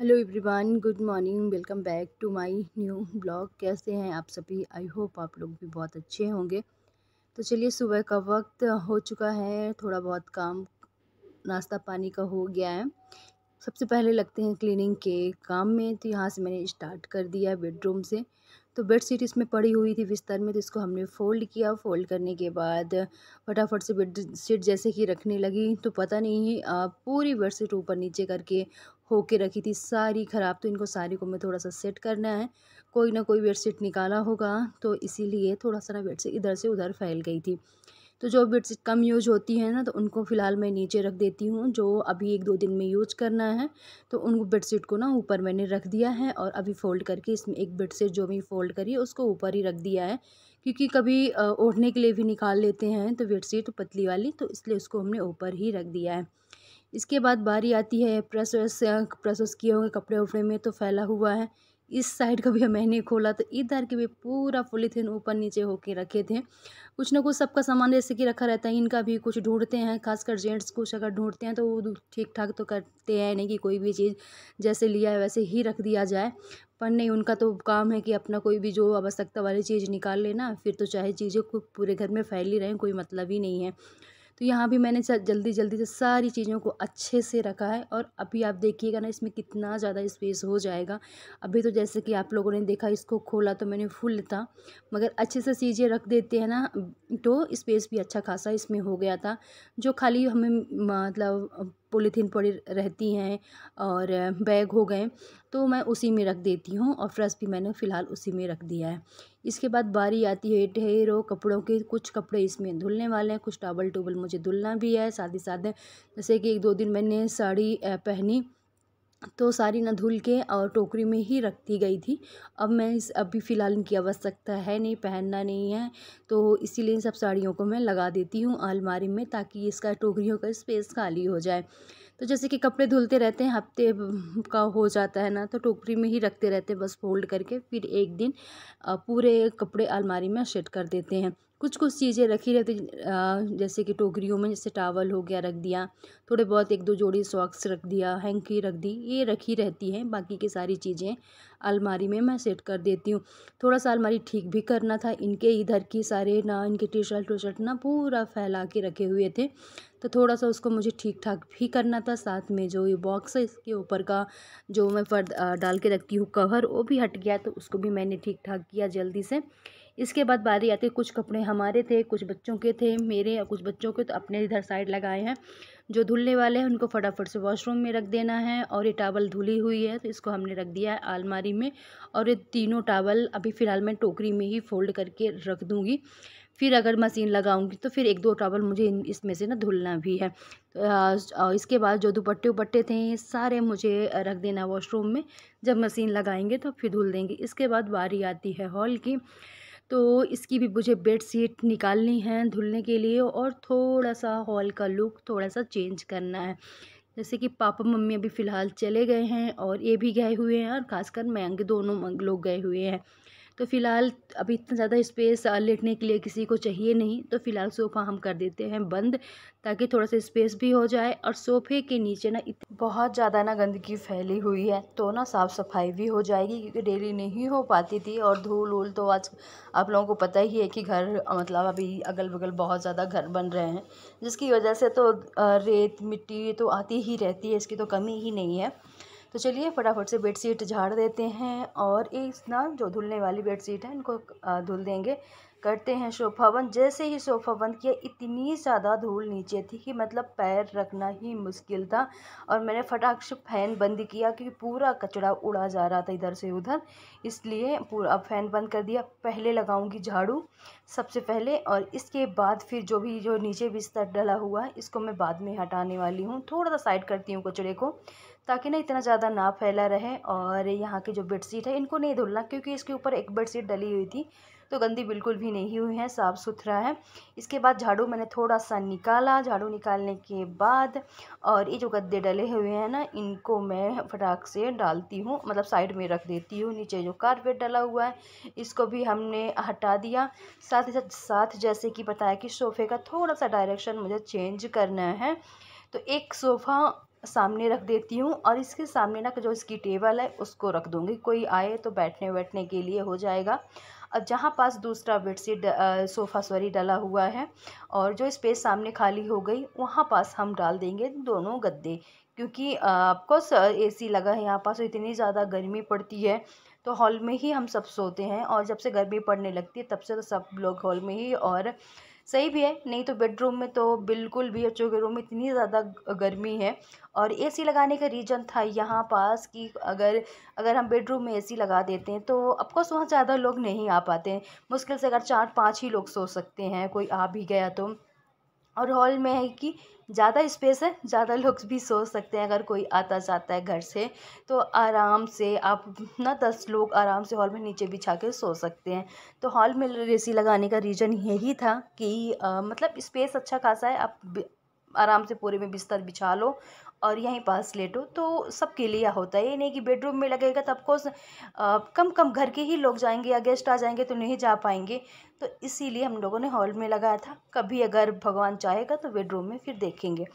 hello everyone good morning welcome back to my new blog कैसे हैं आप सभी आई होप आप लोग भी बहुत अच्छे होंगे तो चलिए सुबह का वक्त हो चुका है थोड़ा बहुत काम नाश्ता पानी का हो गया है सबसे पहले लगते हैं क्लीनिंग के काम में तो यहाँ से मैंने स्टार्ट कर दिया बेडरूम से तो बेड शीट इसमें पड़ी हुई थी बिस्तर में तो इसको हमने फ़ोल्ड किया फ़ोल्ड करने के बाद फटाफट से बेड शीट जैसे कि रखने लगी तो पता नहीं पूरी बेड शीट ऊपर नीचे करके होके रखी थी सारी ख़राब तो इनको सारी को मैं थोड़ा सा सेट करना है कोई ना कोई बेडशीट निकाला होगा तो इसीलिए थोड़ा सा ना बेडशीट इधर से उधर फैल गई थी तो जो बेडशीट कम यूज होती है ना तो उनको फ़िलहाल मैं नीचे रख देती हूँ जो अभी एक दो दिन में यूज करना है तो उन बेडशीट को ना ऊपर मैंने रख दिया है और अभी फ़ोल्ड करके इसमें एक बेडशीट जो भी फ़ोल्ड करी है उसको ऊपर ही रख दिया है क्योंकि कभी ओढ़ने के लिए भी निकाल लेते हैं तो बेडशीट पतली वाली तो इसलिए उसको हमने ऊपर ही रख दिया है इसके बाद बारी आती है प्रेस वेस प्रेस किए होंगे कपड़े उपड़े में तो फैला हुआ है इस साइड का भी मैंने खोला तो इधर के भी पूरा पोलीथीन ऊपर नीचे होके रखे थे कुछ ना कुछ सबका सामान जैसे कि रखा रहता है इनका भी कुछ ढूंढते हैं खासकर जेंट्स कुछ अगर ढूंढते हैं तो वो ठीक ठाक तो करते हैं नहीं कि कोई भी चीज़ जैसे लिया है वैसे ही रख दिया जाए पर नहीं उनका तो काम है कि अपना कोई भी जो आवश्यकता वाली चीज़ निकाल लेना फिर तो चाहे चीज़ें पूरे घर में फैली रहें कोई मतलब ही नहीं है तो यहाँ भी मैंने जल्दी जल्दी से सारी चीज़ों को अच्छे से रखा है और अभी आप देखिएगा ना इसमें कितना ज़्यादा स्पेस हो जाएगा अभी तो जैसे कि आप लोगों ने देखा इसको खोला तो मैंने फुल था मगर अच्छे से चीज़ें रख देते हैं ना तो स्पेस भी अच्छा खासा इसमें हो गया था जो खाली हमें मतलब पोलिथीन पड़ी रहती हैं और बैग हो गए तो मैं उसी में रख देती हूँ और फ्रेश भी मैंने फ़िलहाल उसी में रख दिया है इसके बाद बारी आती है ढेरों कपड़ों के कुछ कपड़े इसमें धुलने वाले हैं कुछ टावल टूबल मुझे धुलना भी है साथ ही साथ जैसे कि एक दो दिन मैंने साड़ी पहनी तो सारी ना धुल के और टोकरी में ही रख दी गई थी अब मैं इस अभी फ़िलहाल इनकी आवश्यकता है नहीं पहनना नहीं है तो इसीलिए इन सब साड़ियों को मैं लगा देती हूँ अलमारी में ताकि इसका टोकरियों का स्पेस खाली हो जाए तो जैसे कि कपड़े धुलते रहते हैं हफ्ते का हो जाता है ना तो टोकरी में ही रखते रहते हैं बस फोल्ड करके फिर एक दिन पूरे कपड़े अलमारी में सेट कर देते हैं कुछ कुछ चीज़ें रखी रहती जैसे कि टोकरियों में जैसे टावल हो गया रख दिया थोड़े बहुत एक दो जोड़ी सॉक्स रख दिया हैंकी रख दी ये रखी रहती हैं बाकी की सारी चीज़ें अलमारी में मैं सेट कर देती हूँ थोड़ा सा अलमारी ठीक भी करना था इनके इधर की सारे ना इनके टी शर्ट टू शर्ट ना पूरा फैला के रखे हुए थे तो थोड़ा सा उसको मुझे ठीक ठाक भी करना था साथ में जो ये बॉक्स है इसके ऊपर का जो मैं फर्द डाल के रखती हूँ कवर वो भी हट गया तो उसको भी मैंने ठीक ठाक किया जल्दी से इसके बाद बारी आती है कुछ कपड़े हमारे थे कुछ बच्चों के थे मेरे और कुछ बच्चों के तो अपने इधर साइड लगाए हैं जो धुलने वाले हैं उनको फटाफट से वॉशरूम में रख देना है और ये टावल धुली हुई है तो इसको हमने रख दिया है आलमारी में और ये तीनों टावल अभी फ़िलहाल मैं टोकरी में ही फोल्ड करके रख दूँगी फिर अगर मशीन लगाऊंगी तो फिर एक दो टावल मुझे इसमें से ना धुलना भी है तो इसके बाद जो दुपट्टे उपट्टे थे सारे मुझे रख देना वॉशरूम में जब मशीन लगाएंगे तो फिर धुल देंगे इसके बाद बारी आती है हॉल की तो इसकी भी मुझे बेड शीट निकालनी है धुलने के लिए और थोड़ा सा हॉल का लुक थोड़ा सा चेंज करना है जैसे कि पापा मम्मी अभी फ़िलहाल चले गए हैं और ये भी गए हुए हैं और ख़ासकर मैं दोनों लोग गए हुए हैं तो फ़िलहाल अभी इतना ज़्यादा स्पेस लेटने के लिए किसी को चाहिए नहीं तो फ़िलहाल सोफ़ा हम कर देते हैं बंद ताकि थोड़ा सा स्पेस भी हो जाए और सोफ़े के नीचे ना बहुत ज़्यादा ना गंदगी फैली हुई है तो ना साफ़ सफाई भी हो जाएगी क्योंकि डेली नहीं हो पाती थी और धूल वूल तो आज आप लोगों को पता ही है कि घर मतलब अभी अगल बगल बहुत ज़्यादा घर बन रहे हैं जिसकी वजह से तो रेत मिट्टी तो आती ही रहती है इसकी तो कमी ही नहीं है तो चलिए फटाफट से बेडशीट झाड़ देते हैं और इस ना जो धुलने वाली बेडशीट है इनको धुल देंगे करते हैं सोफा बंद जैसे ही सोफ़ा बंद किया इतनी ज़्यादा धूल नीचे थी कि मतलब पैर रखना ही मुश्किल था और मैंने फटाक से फ़ैन बंद किया क्योंकि पूरा कचरा उड़ा जा रहा था इधर से उधर इसलिए पूरा फ़ैन बंद कर दिया पहले लगाऊंगी झाड़ू सबसे पहले और इसके बाद फिर जो भी जो नीचे बिस्तर डला हुआ है इसको मैं बाद में हटाने वाली हूँ थोड़ा सा साइड करती हूँ कचड़े को ताकि ना इतना ज़्यादा ना फैला रहे और यहाँ की जो बेडशीट है इनको नहीं धुलना क्योंकि इसके ऊपर एक बेडशीट डली हुई थी तो गंदी बिल्कुल भी नहीं हुई है साफ़ सुथरा है इसके बाद झाड़ू मैंने थोड़ा सा निकाला झाड़ू निकालने के बाद और ये जो गद्दे डले हुए हैं ना इनको मैं फटाक से डालती हूँ मतलब साइड में रख देती हूँ नीचे जो कारपेट डला हुआ है इसको भी हमने हटा दिया साथ ही साथ साथ जैसे कि बताया कि सोफ़े का थोड़ा सा डायरेक्शन मुझे चेंज करना है तो एक सोफ़ा सामने रख देती हूँ और इसके सामने ना जो इसकी टेबल है उसको रख दूँगी कोई आए तो बैठने बैठने के लिए हो जाएगा जहाँ पास दूसरा बेडशीट सोफ़ा सॉरी डला हुआ है और जो स्पेस सामने खाली हो गई वहाँ पास हम डाल देंगे दोनों गद्दे क्योंकि ऑफकोर्स ए सी लगा है यहाँ पास तो इतनी ज़्यादा गर्मी पड़ती है तो हॉल में ही हम सब सोते हैं और जब से गर्मी पड़ने लगती है तब से तो सब लोग हॉल में ही और सही भी है नहीं तो बेडरूम में तो बिल्कुल भी बच्चों के रूम में इतनी ज़्यादा गर्मी है और एसी लगाने का रीज़न था यहाँ पास कि अगर अगर हम बेडरूम में एसी लगा देते हैं तो अफकोर्स वहाँ ज़्यादा लोग नहीं आ पाते मुश्किल से अगर चार पाँच ही लोग सो सकते हैं कोई आ भी गया तो और हॉल में है कि ज़्यादा स्पेस है ज़्यादा लोग भी सो सकते हैं अगर कोई आता जाता है घर से तो आराम से आप ना दस लोग आराम से हॉल में नीचे बिछा के सो सकते हैं तो हॉल में ए लगाने का रीज़न यही था कि आ, मतलब स्पेस अच्छा खासा है आप आराम से पूरे में बिस्तर बिछा लो और यहीं पास लेटो तो सबके लिए होता है ये नहीं कि बेडरूम में लगेगा तो अफकोर्स कम कम घर के ही लोग जाएंगे या गेस्ट आ जाएंगे तो नहीं जा पाएंगे तो इसीलिए हम लोगों ने हॉल में लगाया था कभी अगर भगवान चाहेगा तो बेडरूम में फिर देखेंगे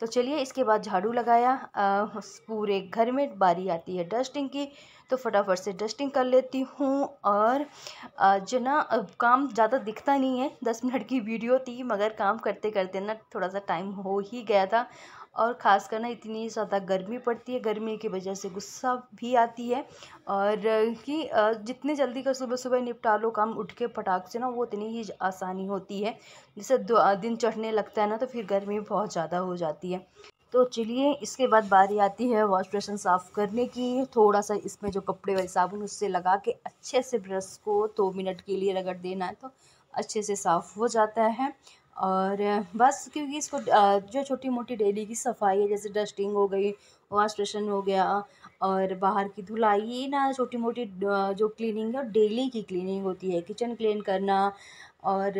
तो चलिए इसके बाद झाड़ू लगाया आ, पूरे घर में बारी आती है डस्टिंग की तो फटाफट से डस्टिंग कर लेती हूँ और जो ना काम ज़्यादा दिखता नहीं है दस मिनट की वीडियो थी मगर काम करते करते ना थोड़ा सा टाइम हो ही गया था और ख़ास कर ना इतनी ज़्यादा गर्मी पड़ती है गर्मी की वजह से गुस्सा भी आती है और कि जितने जल्दी का सुबह सुबह निपटा लो काम उठ के पटाख से ना वो उतनी ही आसानी होती है जैसे दिन चढ़ने लगता है ना तो फिर गर्मी बहुत ज़्यादा हो जाती है तो चलिए इसके बाद बारी आती है वॉश बेसन साफ़ करने की थोड़ा सा इसमें जो कपड़े वाले साबुन उससे लगा के अच्छे से ब्रश को दो तो मिनट के लिए रगड़ देना है तो अच्छे से साफ़ हो जाता है और बस क्योंकि इसको जो छोटी मोटी डेली की सफाई है जैसे डस्टिंग हो गई वॉश बेसन हो गया और बाहर की धुलाई ये ना छोटी मोटी जो क्लीनिंग है डेली की क्लीनिंग होती है किचन क्लीन करना और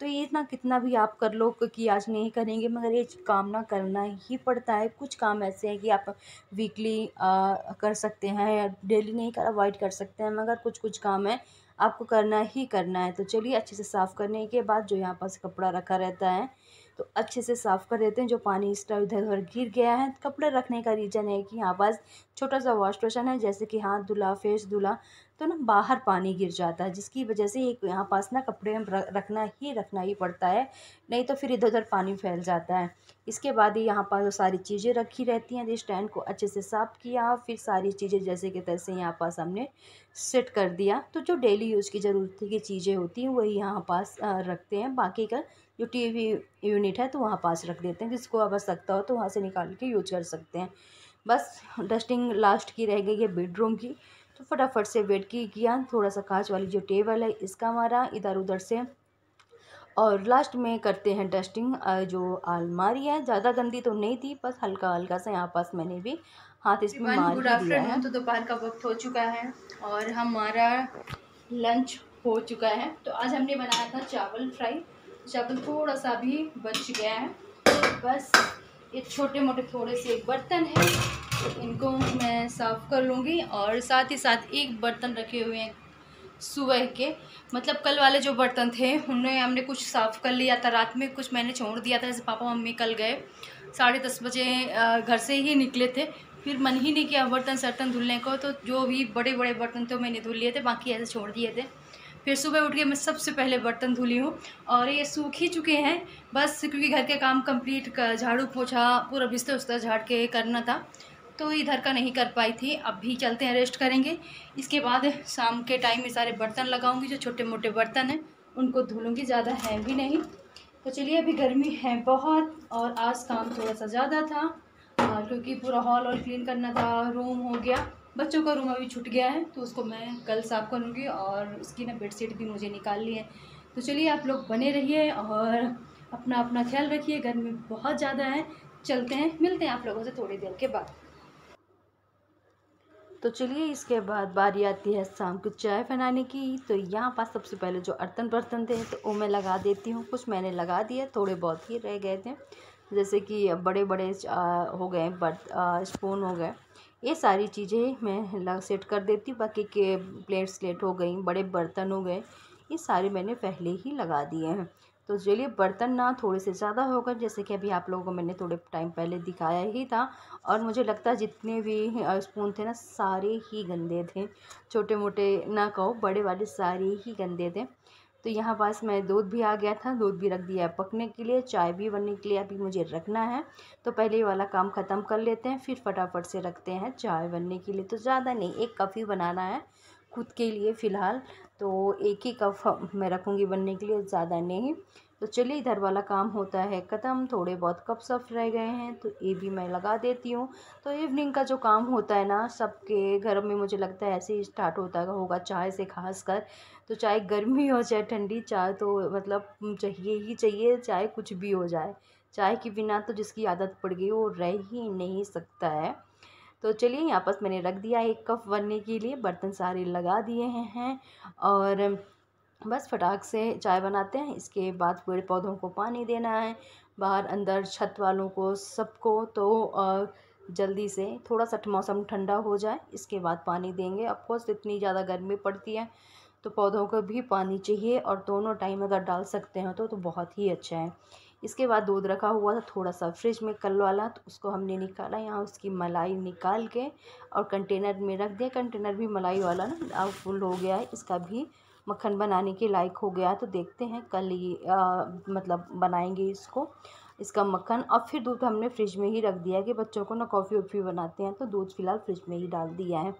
तो ये इतना कितना भी आप कर लो कि आज नहीं करेंगे मगर ये काम ना करना ही पड़ता है कुछ काम ऐसे हैं कि आप वीकली कर सकते हैं डेली नहीं कर अवॉइड कर सकते हैं मगर कुछ कुछ काम है आपको करना ही करना है तो चलिए अच्छे से साफ़ करने के बाद जो यहाँ पास कपड़ा रखा रहता है तो अच्छे से साफ़ कर देते हैं जो पानी इसका इधर उधर गिर गया है कपड़े रखने का रीज़न है कि यहाँ पास छोटा सा वॉश बेसन है जैसे कि हाथ धुला फेस धुला तो ना बाहर पानी गिर जाता है जिसकी वजह से एक यहाँ पास ना कपड़े रखना ही रखना ही पड़ता है नहीं तो फिर इधर उधर पानी फैल जाता है इसके बाद ही यहाँ पास सारी चीज़ें रखी रहती हैं स्टैंड को अच्छे से साफ़ किया फिर सारी चीज़ें जैसे कि तैसे यहाँ पास हमने सेट कर दिया तो जो डेली यूज़ की ज़रूरत की चीज़ें होती हैं वही यहाँ पास रखते हैं बाकी का जो टी वी यूनिट है तो वहाँ पास रख देते हैं जिसको आवश्यकता हो तो वहाँ से निकाल के यूज कर सकते हैं बस डस्टिंग लास्ट की रह गई है बेडरूम की तो फटाफट से बेड की किया थोड़ा सा कांच वाली जो टेबल है इसका मारा इधर उधर से और लास्ट में करते हैं डस्टिंग जो अलमारी है ज़्यादा गंदी तो नहीं थी बस हल्का हल्का सा यहाँ पास मैंने भी हाथ इसमें मार गुड आफ्टरनून तो दोपहर का वक्त हो चुका है और हमारा लंच हो चुका है तो आज हमने बनाया था चावल फ्राई चावल थोड़ा सा भी बच गया है बस ये छोटे मोटे थोड़े से बर्तन हैं इनको मैं साफ़ कर लूँगी और साथ ही साथ एक बर्तन रखे हुए हैं सुबह के मतलब कल वाले जो बर्तन थे उन्हें हमने कुछ साफ़ कर लिया था रात में कुछ मैंने छोड़ दिया था जैसे पापा मम्मी कल गए साढ़े दस बजे घर से ही निकले थे फिर मन ही नहीं किया बर्तन सर्तन धुलने को तो जो भी बड़े बड़े बर्तन थे मैंने धुल लिए थे बाकी ऐसे छोड़ दिए थे फिर सुबह उठ के मैं सबसे पहले बर्तन धुली हूँ और ये सूख ही चुके हैं बस क्योंकि घर के काम कंप्लीट कर झाड़ू पोछा पूरा बिस्तर उस्तर झाड़ के करना था तो इधर का नहीं कर पाई थी अब भी चलते हैं रेस्ट करेंगे इसके बाद शाम के टाइम में सारे बर्तन लगाऊँगी जो छोटे मोटे बर्तन हैं उनको धुलूँगी ज़्यादा हैं भी नहीं तो चलिए अभी गर्मी है बहुत और आज काम थोड़ा सा ज़्यादा था और क्योंकि पूरा हॉल और क्लीन करना था रूम हो गया बच्चों का रूम अभी छूट गया है तो उसको मैं कल साफ़ करूँगी और उसकी ना बेडशीट भी मुझे निकाल ली है तो चलिए आप लोग बने रहिए और अपना अपना ख्याल रखिए गर्मी बहुत ज़्यादा है चलते हैं मिलते हैं आप लोगों से थोड़ी देर के बाद तो चलिए इसके बाद बारी आती है शाम को चाय बनाने की तो यहाँ पास सबसे पहले जो अर्तन बर्तन थे तो वो मैं लगा देती हूँ कुछ मैंने लगा दिया थोड़े बहुत ही रह गए थे जैसे कि बड़े बड़े हो गए बर्त स्पून हो गए ये सारी चीज़ें मैं सेट कर देती हूँ बाकी के प्लेट स्लेट हो गई बड़े बर्तन हो गए ये सारे मैंने पहले ही लगा दिए हैं तो चलिए बर्तन ना थोड़े से ज़्यादा होगा जैसे कि अभी आप लोगों को मैंने थोड़े टाइम पहले दिखाया ही था और मुझे लगता है जितने भी स्पून थे ना सारे ही गंदे थे छोटे मोटे ना कहो बड़े वाले सारे ही गंदे थे तो यहाँ पास मैं दूध भी आ गया था दूध भी रख दिया है पकने के लिए चाय भी बनने के लिए अभी मुझे रखना है तो पहले ये वाला काम ख़त्म कर लेते हैं फिर फटाफट से रखते हैं चाय बनने के लिए तो ज़्यादा नहीं एक कप ही बनाना है खुद के लिए फ़िलहाल तो एक ही कप मैं रखूँगी बनने के लिए ज़्यादा नहीं तो चलिए इधर वाला काम होता है ख़त्म थोड़े बहुत कप सफ रह गए हैं तो ये भी मैं लगा देती हूँ तो इवनिंग का जो काम होता है ना सबके घर में मुझे लगता है ऐसे ही स्टार्ट होता होगा चाय से खास कर तो चाहे गर्मी हो चाहे ठंडी चाय तो मतलब चाहिए ही चाहिए चाहे कुछ भी हो जाए चाय के बिना तो जिसकी आदत पड़ गई वो रह ही नहीं सकता है तो चलिए यहाँ पर मैंने रख दिया एक कप बनने के लिए बर्तन सारे लगा दिए हैं और बस फटाक से चाय बनाते हैं इसके बाद पेड़ पौधों को पानी देना है बाहर अंदर छत वालों को सबको तो जल्दी से थोड़ा सा मौसम ठंडा हो जाए इसके बाद पानी देंगे अफकोर्स इतनी ज़्यादा गर्मी पड़ती है तो पौधों को भी पानी चाहिए और दोनों टाइम अगर डाल सकते हैं तो तो बहुत ही अच्छा है इसके बाद दूध रखा हुआ था थोड़ा सा फ्रिज में कल वाला तो उसको हमने निकाला यहाँ उसकी मलाई निकाल के और कंटेनर में रख दिया कंटेनर भी मलाई वाला ना फुल हो गया है इसका भी मक्खन बनाने के लायक हो गया तो देखते हैं कल ये मतलब बनाएंगे इसको इसका मक्खन और फिर दूध हमने फ्रिज में ही रख दिया है कि बच्चों को ना कॉफ़ी वॉफ़ी बनाते हैं तो दूध फिलहाल फ्रिज में ही डाल दिया है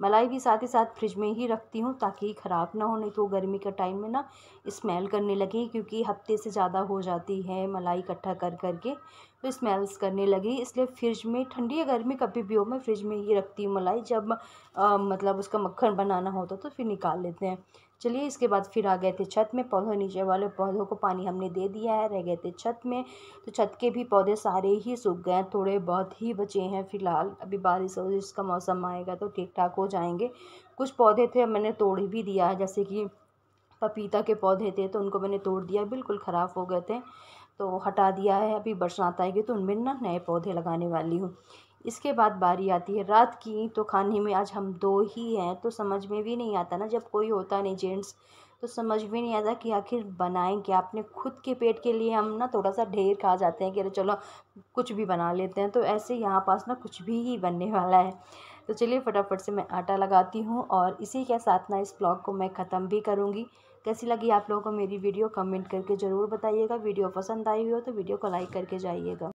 मलाई भी साथ ही साथ फ्रिज में ही रखती हूँ ताकि ख़राब ना हो नहीं तो गर्मी का टाइम में ना स्मेल करने लगे क्योंकि हफ्ते से ज़्यादा हो जाती है मलाई इकट्ठा कर करके तो स्मेल्स करने लगी इसलिए फ्रिज में ठंडी या गर्मी कभी भी हो मैं फ्रिज में ही रखती हूँ मलाई जब आ, मतलब उसका मक्खन बनाना होता तो फिर निकाल लेते हैं चलिए इसके बाद फिर आ गए थे छत में पौधों नीचे वाले पौधों को पानी हमने दे दिया है रह गए थे छत में तो छत के भी पौधे सारे ही सूख गए हैं थोड़े बहुत ही बचे हैं फिलहाल अभी बारिश और का मौसम आएगा तो ठीक ठाक हो जाएंगे कुछ पौधे थे मैंने तोड़ भी दिया है जैसे कि पपीता के पौधे थे तो उनको मैंने तोड़ दिया बिल्कुल ख़राब हो गए थे तो हटा दिया है अभी बरसात आएगी तो उनमें ना नए पौधे लगाने वाली हूँ इसके बाद बारी आती है रात की तो खाने में आज हम दो ही हैं तो समझ में भी नहीं आता ना जब कोई होता नहीं जेंट्स तो समझ में नहीं आता कि आखिर बनाएं क्या अपने खुद के पेट के लिए हम ना थोड़ा सा ढेर खा जाते हैं कि अरे चलो कुछ भी बना लेते हैं तो ऐसे यहाँ पास ना कुछ भी ही बनने वाला है तो चलिए फटाफट से मैं आटा लगाती हूँ और इसी के साथ ना इस ब्लॉग को मैं ख़त्म भी करूँगी कैसी लगी आप लोगों को मेरी वीडियो कमेंट करके ज़रूर बताइएगा वीडियो पसंद आई हो तो वीडियो को लाइक करके जाइएगा